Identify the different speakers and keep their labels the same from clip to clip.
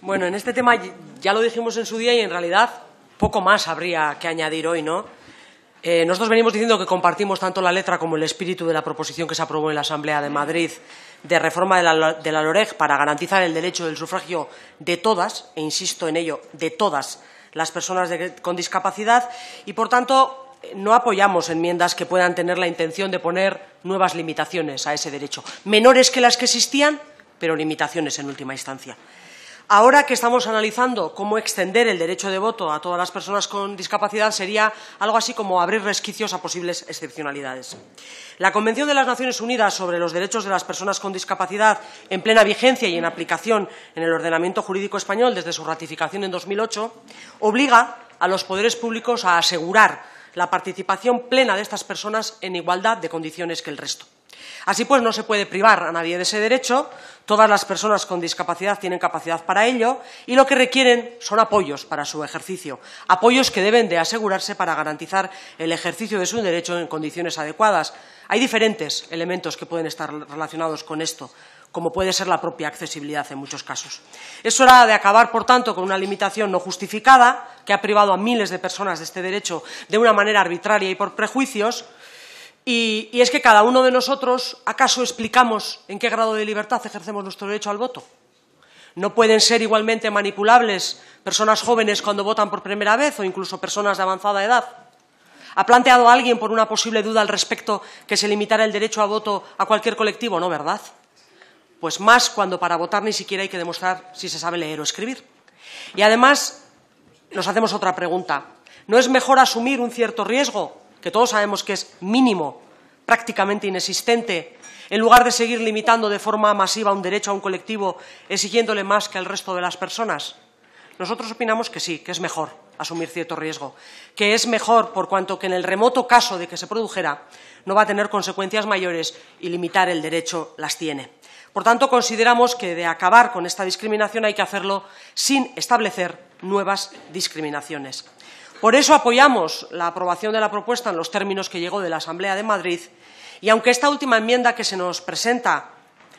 Speaker 1: Bueno, en este tema ya lo dijimos en su día y en realidad poco más habría que añadir hoy, ¿no? Eh, nosotros venimos diciendo que compartimos tanto la letra como el espíritu de la proposición que se aprobó en la Asamblea de Madrid de reforma de la, LOREG para garantizar el derecho del sufragio de todas, e insisto en ello, de todas las personas con discapacidad y, por tanto, no apoyamos enmiendas que puedan tener la intención de poner nuevas limitaciones a ese derecho, menores que las que existían pero limitaciones en última instancia. Ahora que estamos analizando cómo extender el derecho de voto a todas las personas con discapacidad, sería algo así como abrir resquicios a posibles excepcionalidades. La Convención de las Naciones Unidas sobre los Derechos de las Personas con Discapacidad, en plena vigencia y en aplicación en el ordenamiento jurídico español desde su ratificación en 2008, obliga a los poderes públicos a asegurar la participación plena de estas personas en igualdad de condiciones que el resto. Así pues, no se puede privar a nadie de ese derecho, todas las personas con discapacidad tienen capacidad para ello y lo que requieren son apoyos para su ejercicio, apoyos que deben de asegurarse para garantizar el ejercicio de su derecho en condiciones adecuadas. Hay diferentes elementos que pueden estar relacionados con esto como puede ser la propia accesibilidad en muchos casos. Es hora de acabar, por tanto, con una limitación no justificada que ha privado a miles de personas de este derecho de una manera arbitraria y por prejuicios, y, es que cada uno de nosotros, ¿acaso explicamos en qué grado de libertad ejercemos nuestro derecho al voto? No pueden ser igualmente manipulables personas jóvenes cuando votan por primera vez o incluso personas de avanzada edad. ¿Ha planteado alguien por una posible duda al respecto que se limitara el derecho a voto a cualquier colectivo? No, ¿verdad? Pues más cuando para votar ni siquiera hay que demostrar si se sabe leer o escribir. Y además nos hacemos otra pregunta. ¿No es mejor asumir un cierto riesgo todos sabemos que es mínimo, prácticamente inexistente, en lugar de seguir limitando de forma masiva un derecho a un colectivo, exigiéndole más que al resto de las personas? Nosotros opinamos que sí, que es mejor asumir cierto riesgo, que es mejor por cuanto que en el remoto caso de que se produjera no va a tener consecuencias mayores y limitar el derecho las tiene. Por tanto, consideramos que de acabar con esta discriminación hay que hacerlo sin establecer nuevas discriminaciones. Por eso apoyamos la aprobación de la propuesta en los términos que llegó de la Asamblea de Madrid y aunque esta última enmienda que se nos presenta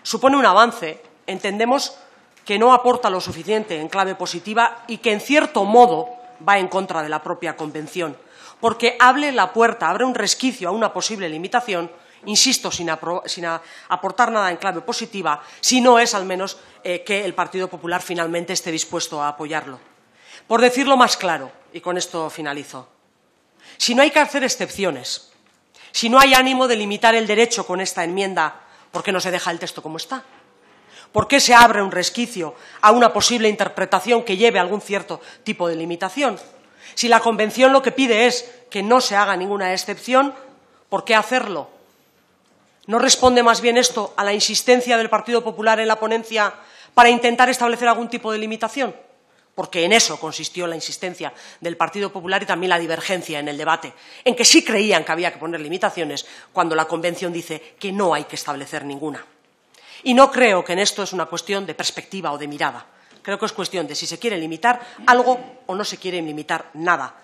Speaker 1: supone un avance, entendemos que no aporta lo suficiente en clave positiva y que, en cierto modo, va en contra de la propia Convención, porque abre la puerta, abre un resquicio a una posible limitación, insisto, sin, aportar nada en clave positiva, si no es al menos eh, que el Partido Popular finalmente esté dispuesto a apoyarlo. Por decirlo más claro, y con esto finalizo, si no hay que hacer excepciones, si no hay ánimo de limitar el derecho con esta enmienda, ¿por qué no se deja el texto como está? ¿Por qué se abre un resquicio a una posible interpretación que lleve a algún cierto tipo de limitación? Si la Convención lo que pide es que no se haga ninguna excepción, ¿por qué hacerlo? ¿No responde más bien esto a la insistencia del Partido Popular en la ponencia para intentar establecer algún tipo de limitación? porque en eso consistió la insistencia del Partido Popular y también la divergencia en el debate, en que sí creían que había que poner limitaciones cuando la Convención dice que no hay que establecer ninguna. Y no creo que en esto es una cuestión de perspectiva o de mirada. Creo que es cuestión de si se quiere limitar algo o no se quiere limitar nada.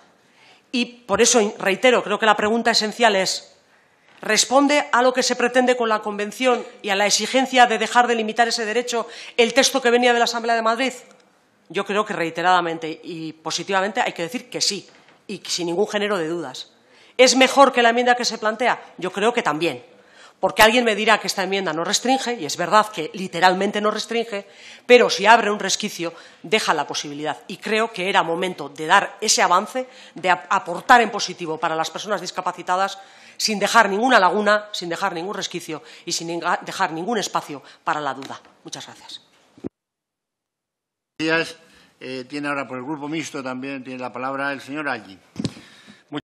Speaker 1: Y por eso reitero, creo que la pregunta esencial es responde a lo que se pretende con la Convención y a la exigencia de dejar de limitar ese derecho el texto que venía de la Asamblea de Madrid? yo creo que reiteradamente y positivamente hay que decir que sí, y sin ningún género de dudas. ¿Es mejor que la enmienda que se plantea? Yo creo que también. Porque alguien me dirá que esta enmienda no restringe, y es verdad que literalmente no restringe, pero si abre un resquicio, deja la posibilidad. Y creo que era momento de dar ese avance, de aportar en positivo para las personas discapacitadas, sin dejar ninguna laguna, sin dejar ningún resquicio y sin dejar ningún espacio para la duda. Muchas gracias gracias. Eh, tiene ahora por el Grupo Mixto también tiene la palabra el señor Alli.